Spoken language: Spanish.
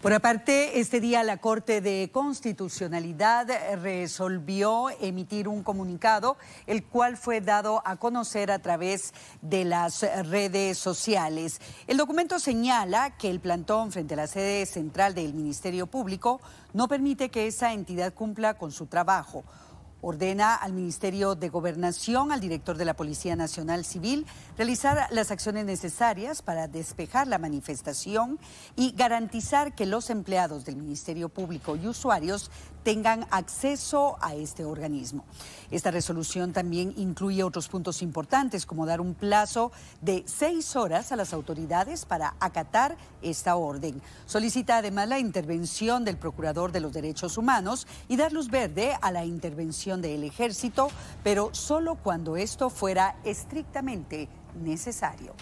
Por aparte, este día la Corte de Constitucionalidad eh, resolvió emitir un comunicado, el cual fue dado a conocer a través de las eh, redes sociales. El documento señala que el plantón frente a la sede central del Ministerio Público no permite que esa entidad cumpla con su trabajo Ordena al Ministerio de Gobernación, al director de la Policía Nacional Civil, realizar las acciones necesarias para despejar la manifestación y garantizar que los empleados del Ministerio Público y usuarios tengan acceso a este organismo. Esta resolución también incluye otros puntos importantes, como dar un plazo de seis horas a las autoridades para acatar esta orden. Solicita además la intervención del Procurador de los Derechos Humanos y dar luz verde a la intervención del Ejército, pero solo cuando esto fuera estrictamente necesario.